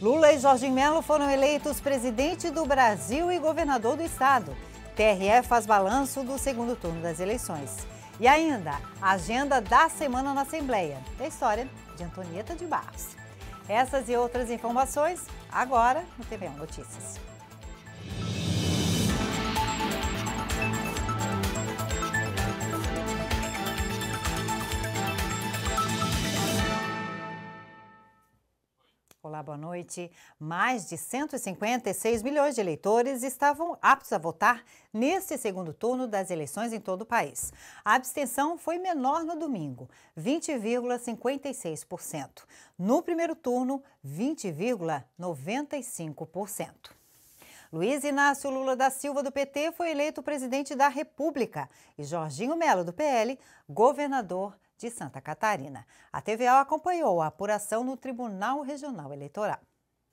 Lula e Jorge Melo foram eleitos presidente do Brasil e governador do estado. TRE faz balanço do segundo turno das eleições. E ainda, a agenda da semana na Assembleia. A história de Antonieta de Barros. Essas e outras informações agora no tv Notícias. Olá, boa noite. Mais de 156 milhões de eleitores estavam aptos a votar neste segundo turno das eleições em todo o país. A abstenção foi menor no domingo, 20,56%. No primeiro turno, 20,95%. Luiz Inácio Lula da Silva, do PT, foi eleito presidente da República e Jorginho Melo, do PL, governador de Santa Catarina. A TVA acompanhou a apuração no Tribunal Regional Eleitoral.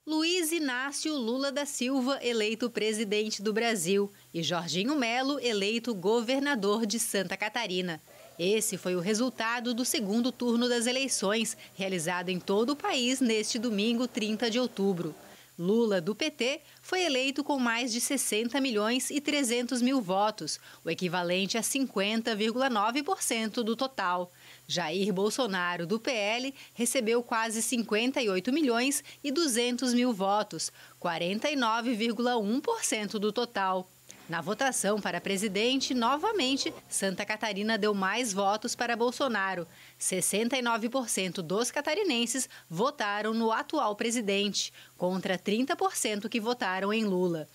Luiz Inácio Lula da Silva, eleito presidente do Brasil, e Jorginho Melo, eleito governador de Santa Catarina. Esse foi o resultado do segundo turno das eleições, realizado em todo o país neste domingo, 30 de outubro. Lula, do PT, foi eleito com mais de 60 milhões e 300 mil votos, o equivalente a 50,9% do total. Jair Bolsonaro, do PL, recebeu quase 58 milhões e 200 mil votos, 49,1% do total. Na votação para presidente, novamente, Santa Catarina deu mais votos para Bolsonaro. 69% dos catarinenses votaram no atual presidente, contra 30% que votaram em Lula.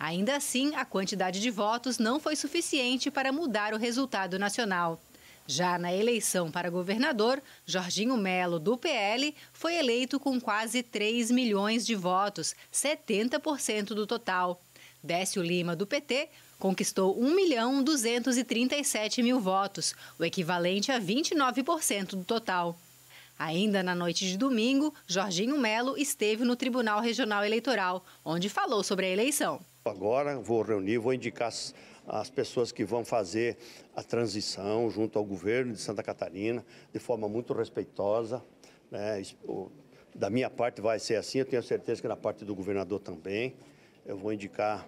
Ainda assim, a quantidade de votos não foi suficiente para mudar o resultado nacional. Já na eleição para governador, Jorginho Melo, do PL, foi eleito com quase 3 milhões de votos, 70% do total. Décio Lima, do PT, conquistou 1 milhão 237 mil votos, o equivalente a 29% do total. Ainda na noite de domingo, Jorginho Melo esteve no Tribunal Regional Eleitoral, onde falou sobre a eleição. Agora vou reunir, vou indicar as pessoas que vão fazer a transição junto ao governo de Santa Catarina, de forma muito respeitosa. Né? Da minha parte vai ser assim, eu tenho certeza que na parte do governador também. Eu vou indicar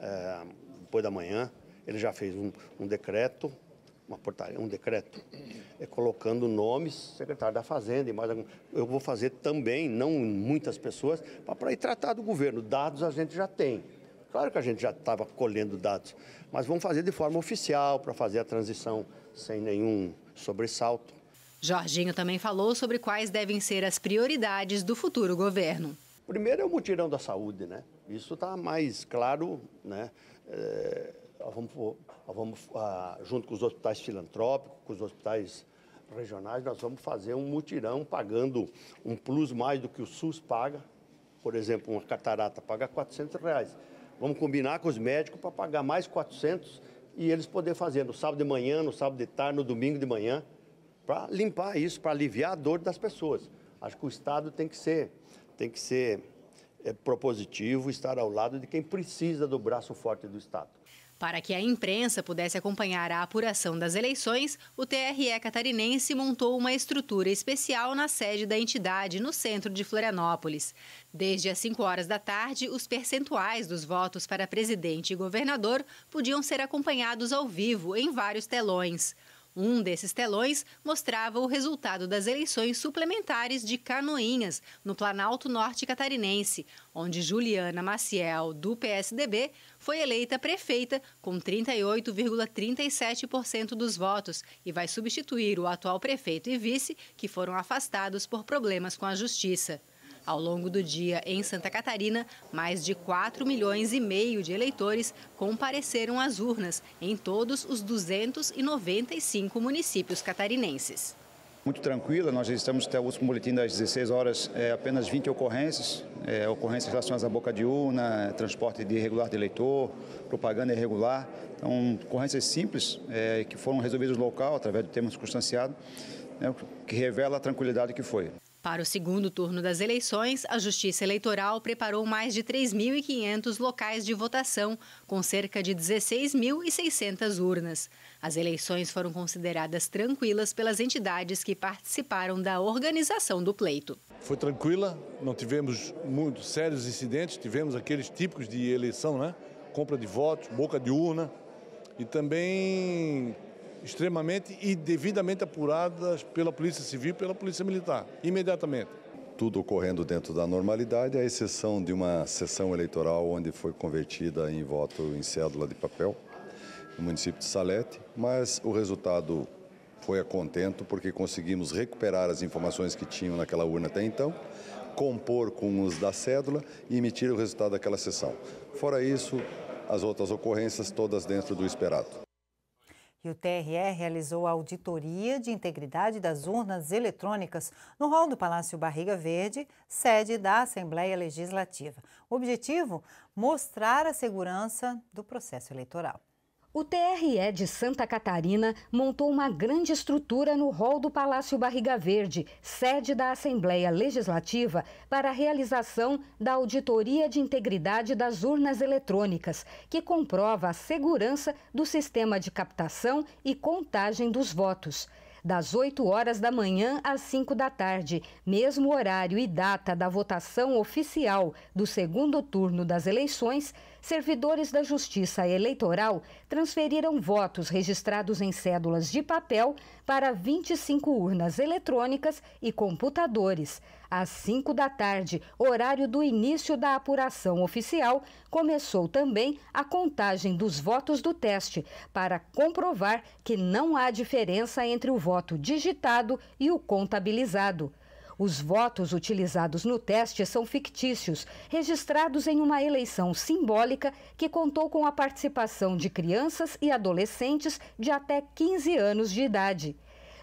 é, depois da manhã, ele já fez um, um decreto, uma portaria, um decreto, é, colocando nomes, secretário da Fazenda e mais algum. Eu vou fazer também, não muitas pessoas, para ir tratar do governo. Dados a gente já tem. Claro que a gente já estava colhendo dados, mas vão fazer de forma oficial para fazer a transição sem nenhum sobressalto. Jorginho também falou sobre quais devem ser as prioridades do futuro governo. Primeiro é o mutirão da saúde, né? Isso está mais claro, né? É, vamos, vamos ah, junto com os hospitais filantrópicos, com os hospitais regionais, nós vamos fazer um mutirão pagando um plus mais do que o SUS paga. Por exemplo, uma catarata paga 400 reais. Vamos combinar com os médicos para pagar mais 400 e eles poder fazer no sábado de manhã, no sábado de tarde, no domingo de manhã, para limpar isso, para aliviar a dor das pessoas. Acho que o Estado tem que ser, tem que ser é, propositivo, estar ao lado de quem precisa do braço forte do Estado. Para que a imprensa pudesse acompanhar a apuração das eleições, o TRE catarinense montou uma estrutura especial na sede da entidade, no centro de Florianópolis. Desde as 5 horas da tarde, os percentuais dos votos para presidente e governador podiam ser acompanhados ao vivo em vários telões. Um desses telões mostrava o resultado das eleições suplementares de Canoinhas, no Planalto Norte Catarinense, onde Juliana Maciel, do PSDB, foi eleita prefeita com 38,37% dos votos e vai substituir o atual prefeito e vice, que foram afastados por problemas com a justiça. Ao longo do dia, em Santa Catarina, mais de 4 milhões e meio de eleitores compareceram às urnas em todos os 295 municípios catarinenses. Muito tranquila, nós estamos até o último boletim das 16 horas é, apenas 20 ocorrências, é, ocorrências relacionadas à boca de urna, transporte de irregular de eleitor, propaganda irregular. Então, ocorrências simples é, que foram resolvidas no local através do termo circunstanciado, né, que revela a tranquilidade que foi. Para o segundo turno das eleições, a Justiça Eleitoral preparou mais de 3.500 locais de votação, com cerca de 16.600 urnas. As eleições foram consideradas tranquilas pelas entidades que participaram da organização do pleito. Foi tranquila, não tivemos muitos sérios incidentes, tivemos aqueles típicos de eleição, né? Compra de votos, boca de urna e também extremamente e devidamente apuradas pela Polícia Civil e pela Polícia Militar, imediatamente. Tudo ocorrendo dentro da normalidade, à exceção de uma sessão eleitoral onde foi convertida em voto em cédula de papel, no município de Salete, mas o resultado foi a contento porque conseguimos recuperar as informações que tinham naquela urna até então, compor com os da cédula e emitir o resultado daquela sessão. Fora isso, as outras ocorrências todas dentro do esperado. E o TRE realizou a auditoria de integridade das urnas eletrônicas no hall do Palácio Barriga Verde, sede da Assembleia Legislativa. O objetivo? Mostrar a segurança do processo eleitoral. O TRE de Santa Catarina montou uma grande estrutura no hall do Palácio Barriga Verde, sede da Assembleia Legislativa, para a realização da auditoria de integridade das urnas eletrônicas, que comprova a segurança do sistema de captação e contagem dos votos das 8 horas da manhã às 5 da tarde, mesmo horário e data da votação oficial do segundo turno das eleições, servidores da Justiça Eleitoral transferiram votos registrados em cédulas de papel para 25 urnas eletrônicas e computadores. Às 5 da tarde, horário do início da apuração oficial, começou também a contagem dos votos do teste, para comprovar que não há diferença entre o voto digitado e o contabilizado. Os votos utilizados no teste são fictícios, registrados em uma eleição simbólica que contou com a participação de crianças e adolescentes de até 15 anos de idade.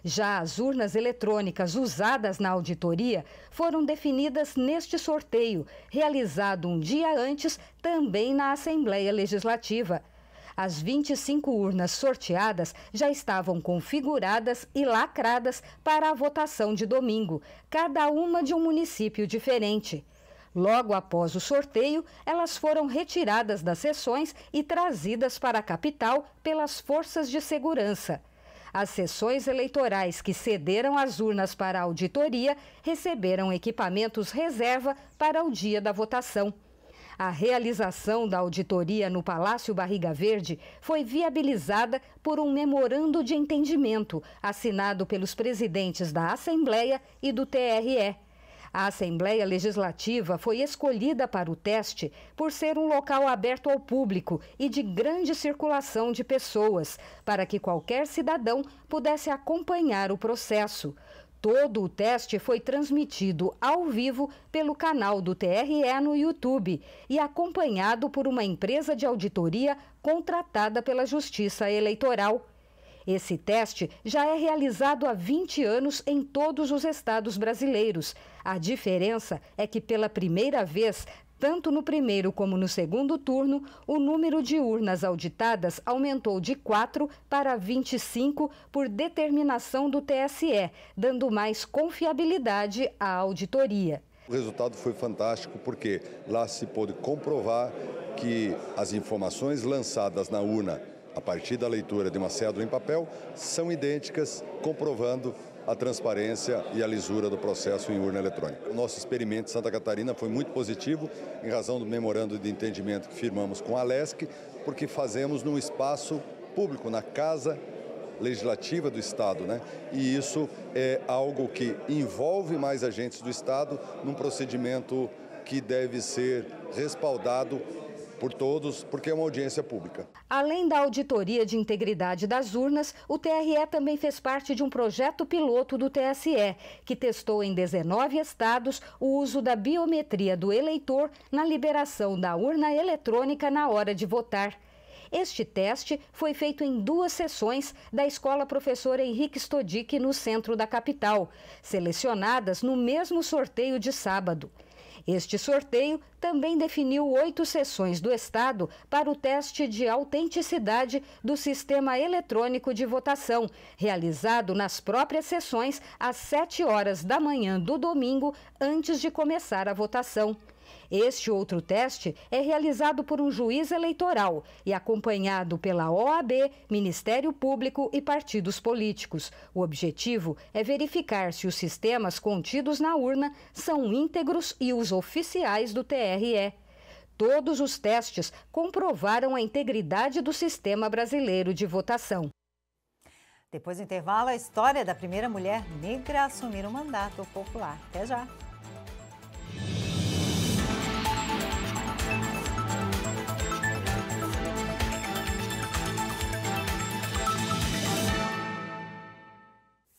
Já as urnas eletrônicas usadas na auditoria foram definidas neste sorteio, realizado um dia antes também na Assembleia Legislativa. As 25 urnas sorteadas já estavam configuradas e lacradas para a votação de domingo, cada uma de um município diferente. Logo após o sorteio, elas foram retiradas das sessões e trazidas para a capital pelas forças de segurança. As sessões eleitorais que cederam as urnas para auditoria receberam equipamentos reserva para o dia da votação. A realização da auditoria no Palácio Barriga Verde foi viabilizada por um memorando de entendimento assinado pelos presidentes da Assembleia e do TRE. A Assembleia Legislativa foi escolhida para o teste por ser um local aberto ao público e de grande circulação de pessoas, para que qualquer cidadão pudesse acompanhar o processo. Todo o teste foi transmitido ao vivo pelo canal do TRE no YouTube e acompanhado por uma empresa de auditoria contratada pela Justiça Eleitoral. Esse teste já é realizado há 20 anos em todos os estados brasileiros. A diferença é que, pela primeira vez, tanto no primeiro como no segundo turno, o número de urnas auditadas aumentou de 4 para 25 por determinação do TSE, dando mais confiabilidade à auditoria. O resultado foi fantástico porque lá se pôde comprovar que as informações lançadas na urna a partir da leitura de uma cédula em papel são idênticas, comprovando a transparência e a lisura do processo em urna eletrônica. O nosso experimento em Santa Catarina foi muito positivo em razão do memorando de entendimento que firmamos com a LESC, porque fazemos num espaço público, na casa legislativa do Estado, né? E isso é algo que envolve mais agentes do Estado num procedimento que deve ser respaldado por todos, porque é uma audiência pública. Além da auditoria de integridade das urnas, o TRE também fez parte de um projeto piloto do TSE, que testou em 19 estados o uso da biometria do eleitor na liberação da urna eletrônica na hora de votar. Este teste foi feito em duas sessões da Escola Professor Henrique Stodic, no centro da capital, selecionadas no mesmo sorteio de sábado. Este sorteio também definiu oito sessões do Estado para o teste de autenticidade do sistema eletrônico de votação, realizado nas próprias sessões às 7 horas da manhã do domingo, antes de começar a votação. Este outro teste é realizado por um juiz eleitoral e acompanhado pela OAB, Ministério Público e partidos políticos. O objetivo é verificar se os sistemas contidos na urna são íntegros e os oficiais do TRE. Todos os testes comprovaram a integridade do sistema brasileiro de votação. Depois do intervalo, a história da primeira mulher negra a assumir o um mandato popular. Até já!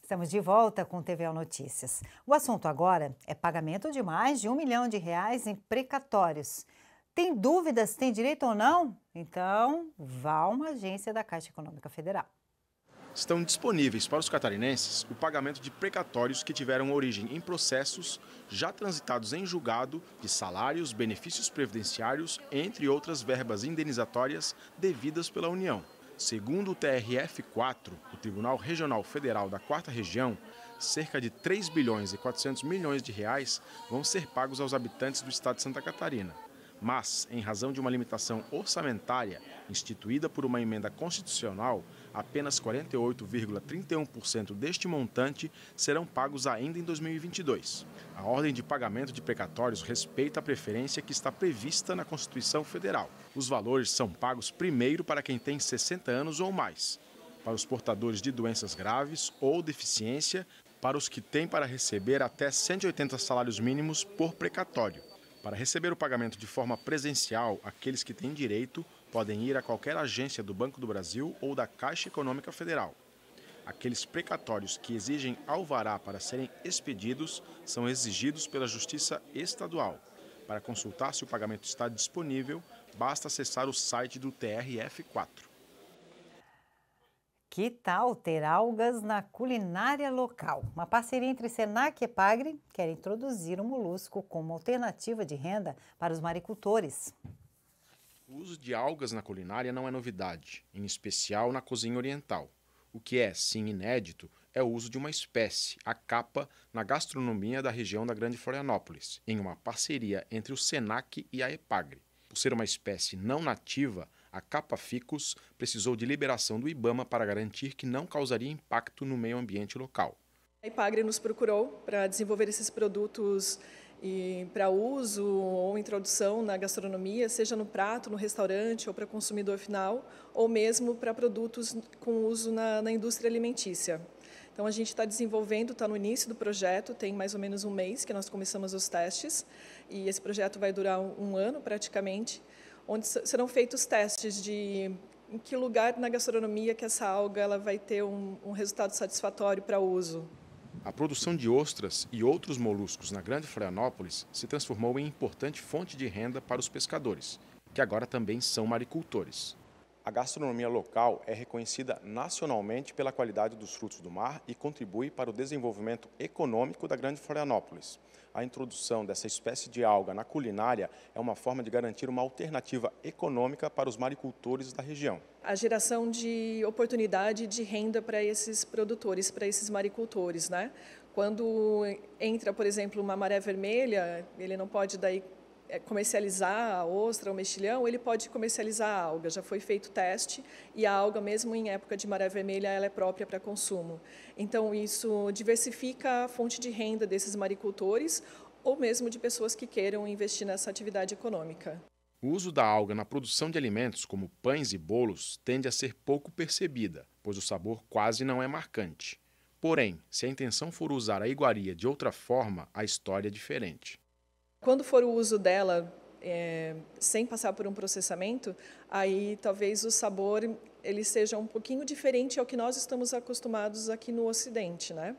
Estamos de volta com o TVL Notícias. O assunto agora é pagamento de mais de um milhão de reais em precatórios. Tem dúvidas tem direito ou não? Então, vá a uma agência da Caixa Econômica Federal. Estão disponíveis para os catarinenses o pagamento de precatórios que tiveram origem em processos já transitados em julgado de salários, benefícios previdenciários, entre outras verbas indenizatórias devidas pela União. Segundo o TRF4, o Tribunal Regional Federal da Quarta Região, cerca de 3 bilhões e 400 milhões de reais vão ser pagos aos habitantes do estado de Santa Catarina. Mas, em razão de uma limitação orçamentária instituída por uma emenda constitucional, apenas 48,31% deste montante serão pagos ainda em 2022. A ordem de pagamento de precatórios respeita a preferência que está prevista na Constituição Federal. Os valores são pagos primeiro para quem tem 60 anos ou mais, para os portadores de doenças graves ou deficiência, para os que têm para receber até 180 salários mínimos por precatório. Para receber o pagamento de forma presencial, aqueles que têm direito podem ir a qualquer agência do Banco do Brasil ou da Caixa Econômica Federal. Aqueles precatórios que exigem alvará para serem expedidos são exigidos pela Justiça Estadual. Para consultar se o pagamento está disponível, basta acessar o site do TRF4. Que tal ter algas na culinária local? Uma parceria entre Senac e Epagre quer introduzir o um molusco como alternativa de renda para os maricultores. O uso de algas na culinária não é novidade, em especial na cozinha oriental. O que é, sim, inédito é o uso de uma espécie, a capa, na gastronomia da região da Grande Florianópolis, em uma parceria entre o SENAC e a EPAGRE. Por ser uma espécie não nativa, a capa ficus precisou de liberação do IBAMA para garantir que não causaria impacto no meio ambiente local. A Epagre nos procurou para desenvolver esses produtos e para uso ou introdução na gastronomia, seja no prato, no restaurante ou para consumidor final, ou mesmo para produtos com uso na, na indústria alimentícia. Então, a gente está desenvolvendo, está no início do projeto, tem mais ou menos um mês que nós começamos os testes, e esse projeto vai durar um, um ano praticamente, onde serão feitos testes de em que lugar na gastronomia que essa alga ela vai ter um, um resultado satisfatório para uso. A produção de ostras e outros moluscos na Grande Florianópolis se transformou em importante fonte de renda para os pescadores, que agora também são maricultores a gastronomia local é reconhecida nacionalmente pela qualidade dos frutos do mar e contribui para o desenvolvimento econômico da Grande Florianópolis. A introdução dessa espécie de alga na culinária é uma forma de garantir uma alternativa econômica para os maricultores da região. A geração de oportunidade de renda para esses produtores, para esses maricultores, né? Quando entra, por exemplo, uma maré vermelha, ele não pode daí é, comercializar a ostra, o mexilhão, ele pode comercializar a alga. Já foi feito teste e a alga, mesmo em época de maré vermelha, ela é própria para consumo. Então, isso diversifica a fonte de renda desses maricultores ou mesmo de pessoas que queiram investir nessa atividade econômica. O uso da alga na produção de alimentos, como pães e bolos, tende a ser pouco percebida, pois o sabor quase não é marcante. Porém, se a intenção for usar a iguaria de outra forma, a história é diferente. Quando for o uso dela é, sem passar por um processamento, aí talvez o sabor ele seja um pouquinho diferente ao que nós estamos acostumados aqui no Ocidente, né?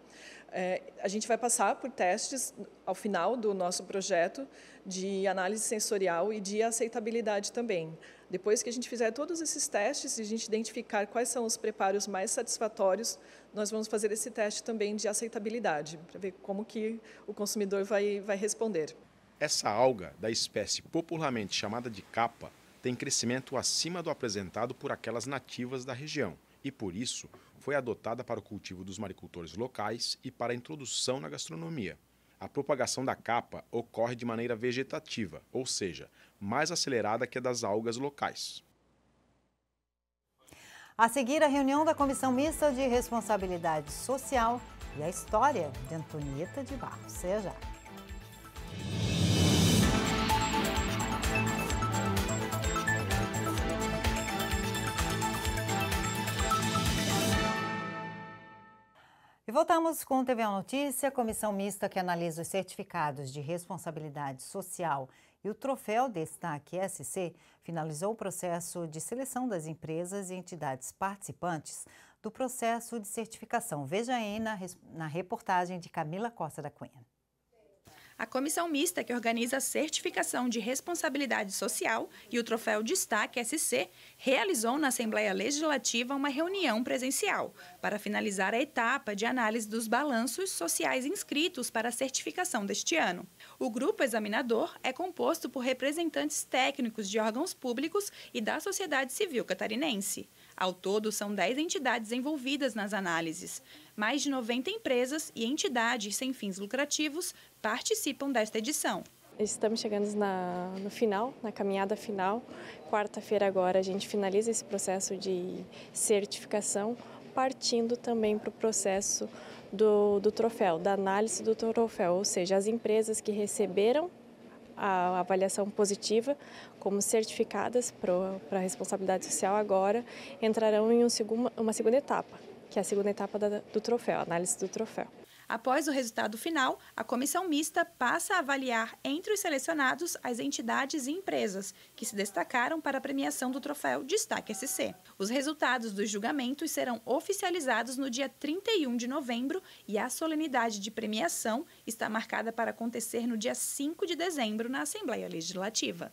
É, a gente vai passar por testes ao final do nosso projeto de análise sensorial e de aceitabilidade também. Depois que a gente fizer todos esses testes e a gente identificar quais são os preparos mais satisfatórios, nós vamos fazer esse teste também de aceitabilidade, para ver como que o consumidor vai, vai responder. Essa alga, da espécie popularmente chamada de capa, tem crescimento acima do apresentado por aquelas nativas da região e, por isso, foi adotada para o cultivo dos maricultores locais e para a introdução na gastronomia. A propagação da capa ocorre de maneira vegetativa, ou seja, mais acelerada que a das algas locais. A seguir, a reunião da Comissão Mista de Responsabilidade Social e a história de Antonieta de Barros. Seja voltamos com o TV Notícia, comissão mista que analisa os certificados de responsabilidade social e o troféu Destaque SC finalizou o processo de seleção das empresas e entidades participantes do processo de certificação. Veja aí na, na reportagem de Camila Costa da Cunha. A comissão mista que organiza a certificação de responsabilidade social e o troféu Destaque SC realizou na Assembleia Legislativa uma reunião presencial para finalizar a etapa de análise dos balanços sociais inscritos para a certificação deste ano. O grupo examinador é composto por representantes técnicos de órgãos públicos e da sociedade civil catarinense. Ao todo, são 10 entidades envolvidas nas análises. Mais de 90 empresas e entidades sem fins lucrativos participam desta edição. Estamos chegando na, no final, na caminhada final. Quarta-feira agora a gente finaliza esse processo de certificação, partindo também para o processo do, do troféu, da análise do troféu, ou seja, as empresas que receberam a avaliação positiva como certificadas para a responsabilidade social agora entrarão em um segundo, uma segunda etapa, que é a segunda etapa da, do troféu, a análise do troféu. Após o resultado final, a comissão mista passa a avaliar entre os selecionados as entidades e empresas que se destacaram para a premiação do troféu Destaque SC. Os resultados dos julgamentos serão oficializados no dia 31 de novembro e a solenidade de premiação está marcada para acontecer no dia 5 de dezembro na Assembleia Legislativa.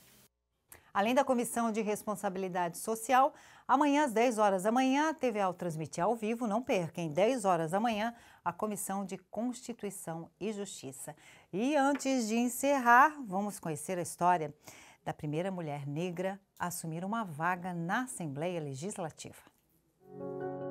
Além da Comissão de Responsabilidade Social, amanhã às 10 horas da manhã, a TV Al transmite ao vivo, não perca, em 10 horas da manhã, a Comissão de Constituição e Justiça. E antes de encerrar, vamos conhecer a história da primeira mulher negra a assumir uma vaga na Assembleia Legislativa.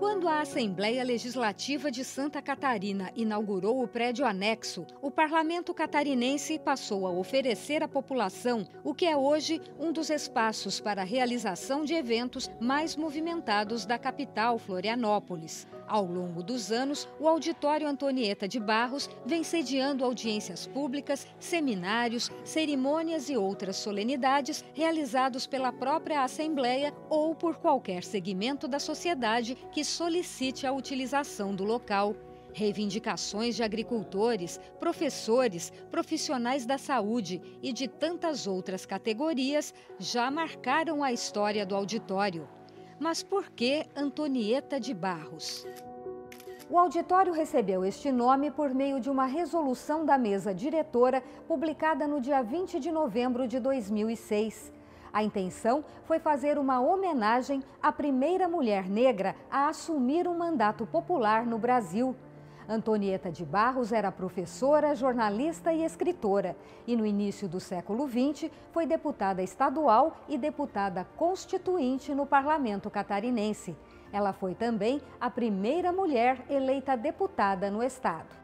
Quando a Assembleia Legislativa de Santa Catarina inaugurou o prédio anexo, o parlamento catarinense passou a oferecer à população o que é hoje um dos espaços para a realização de eventos mais movimentados da capital Florianópolis. Ao longo dos anos, o Auditório Antonieta de Barros vem sediando audiências públicas, seminários, cerimônias e outras solenidades realizados pela própria Assembleia ou por qualquer segmento da sociedade que solicite a utilização do local. Reivindicações de agricultores, professores, profissionais da saúde e de tantas outras categorias já marcaram a história do auditório. Mas por que Antonieta de Barros? O auditório recebeu este nome por meio de uma resolução da mesa diretora publicada no dia 20 de novembro de 2006. A intenção foi fazer uma homenagem à primeira mulher negra a assumir um mandato popular no Brasil. Antonieta de Barros era professora, jornalista e escritora e, no início do século XX, foi deputada estadual e deputada constituinte no parlamento catarinense. Ela foi também a primeira mulher eleita deputada no estado.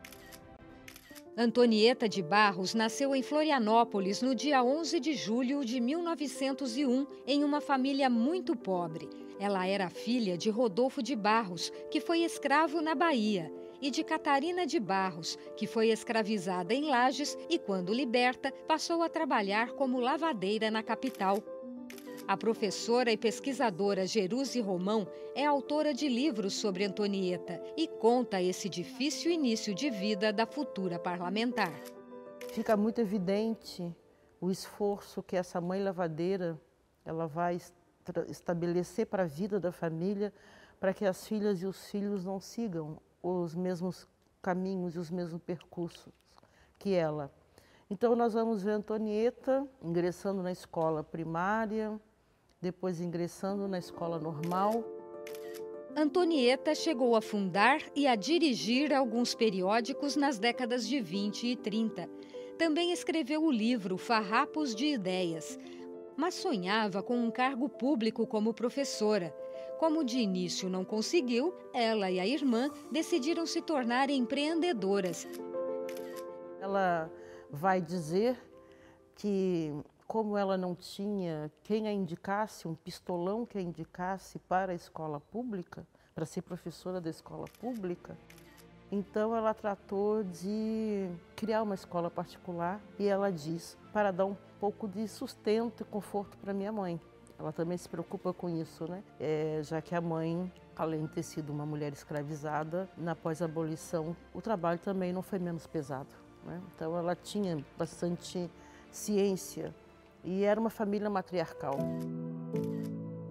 Antonieta de Barros nasceu em Florianópolis no dia 11 de julho de 1901, em uma família muito pobre. Ela era filha de Rodolfo de Barros, que foi escravo na Bahia e de Catarina de Barros, que foi escravizada em Lages e, quando liberta, passou a trabalhar como lavadeira na capital. A professora e pesquisadora Jeruse Romão é autora de livros sobre Antonieta e conta esse difícil início de vida da futura parlamentar. Fica muito evidente o esforço que essa mãe lavadeira ela vai estabelecer para a vida da família, para que as filhas e os filhos não sigam os mesmos caminhos e os mesmos percursos que ela. Então, nós vamos ver Antonieta ingressando na escola primária, depois ingressando na escola normal. Antonieta chegou a fundar e a dirigir alguns periódicos nas décadas de 20 e 30. Também escreveu o livro Farrapos de Ideias, mas sonhava com um cargo público como professora. Como de início não conseguiu, ela e a irmã decidiram se tornar empreendedoras. Ela vai dizer que, como ela não tinha quem a indicasse, um pistolão que a indicasse para a escola pública, para ser professora da escola pública, então ela tratou de criar uma escola particular e ela diz para dar um pouco de sustento e conforto para minha mãe. Ela também se preocupa com isso, né? É, já que a mãe, além de ter sido uma mulher escravizada, na pós-abolição, o trabalho também não foi menos pesado. Né? Então ela tinha bastante ciência e era uma família matriarcal.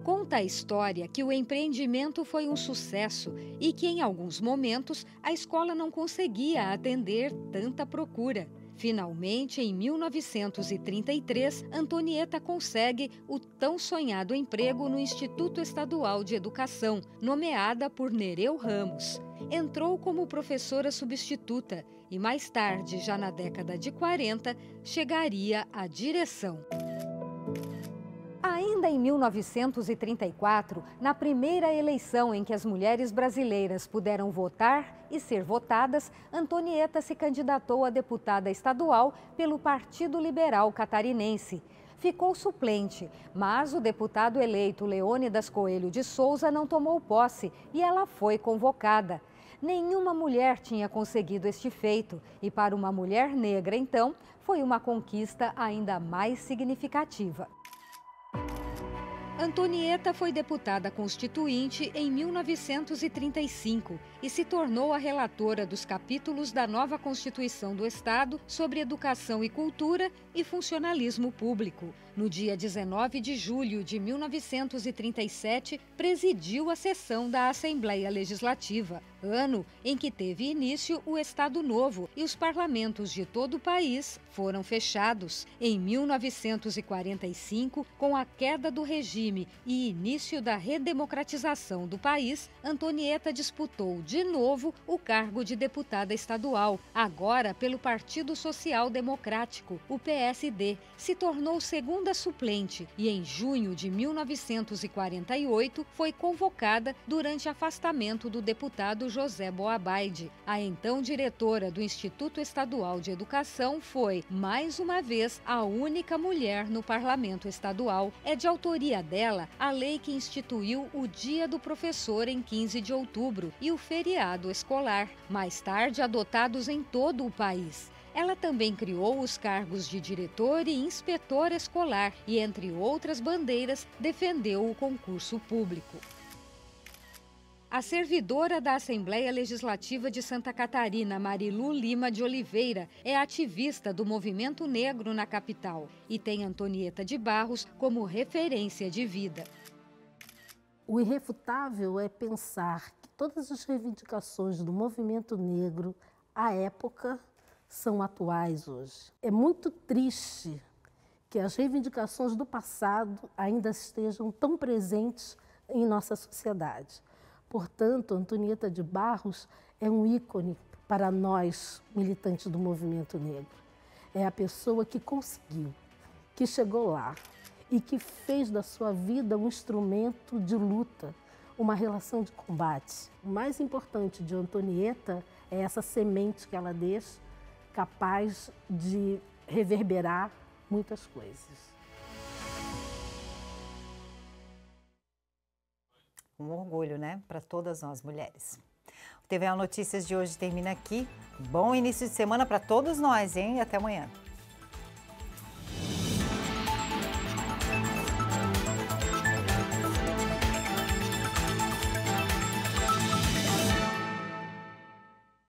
Conta a história que o empreendimento foi um sucesso e que, em alguns momentos, a escola não conseguia atender tanta procura. Finalmente, em 1933, Antonieta consegue o tão sonhado emprego no Instituto Estadual de Educação, nomeada por Nereu Ramos. Entrou como professora substituta e, mais tarde, já na década de 40, chegaria à direção. Ainda em 1934, na primeira eleição em que as mulheres brasileiras puderam votar, e ser votadas, Antonieta se candidatou a deputada estadual pelo Partido Liberal Catarinense. Ficou suplente, mas o deputado eleito Leônidas Coelho de Souza não tomou posse e ela foi convocada. Nenhuma mulher tinha conseguido este feito e, para uma mulher negra, então, foi uma conquista ainda mais significativa. Antonieta foi deputada constituinte em 1935 e se tornou a relatora dos capítulos da nova Constituição do Estado sobre educação e cultura e funcionalismo público. No dia 19 de julho de 1937, presidiu a sessão da Assembleia Legislativa, ano em que teve início o Estado Novo e os parlamentos de todo o país foram fechados. Em 1945, com a queda do regime e início da redemocratização do país, Antonieta disputou de novo o cargo de deputada estadual, agora pelo Partido Social Democrático, o PSD. Se tornou segunda ainda suplente e em junho de 1948 foi convocada durante afastamento do deputado José Boabaide. A então diretora do Instituto Estadual de Educação foi, mais uma vez, a única mulher no parlamento estadual. É de autoria dela a lei que instituiu o Dia do Professor em 15 de outubro e o feriado escolar, mais tarde adotados em todo o país. Ela também criou os cargos de diretor e inspetor escolar e, entre outras bandeiras, defendeu o concurso público. A servidora da Assembleia Legislativa de Santa Catarina, Marilu Lima de Oliveira, é ativista do movimento negro na capital e tem Antonieta de Barros como referência de vida. O irrefutável é pensar que todas as reivindicações do movimento negro à época são atuais hoje. É muito triste que as reivindicações do passado ainda estejam tão presentes em nossa sociedade. Portanto, Antonieta de Barros é um ícone para nós, militantes do movimento negro. É a pessoa que conseguiu, que chegou lá e que fez da sua vida um instrumento de luta, uma relação de combate. O mais importante de Antonieta é essa semente que ela deixa capaz de reverberar muitas coisas. Um orgulho, né, para todas nós mulheres. O TVA Notícias de hoje termina aqui. Bom início de semana para todos nós, hein? Até amanhã.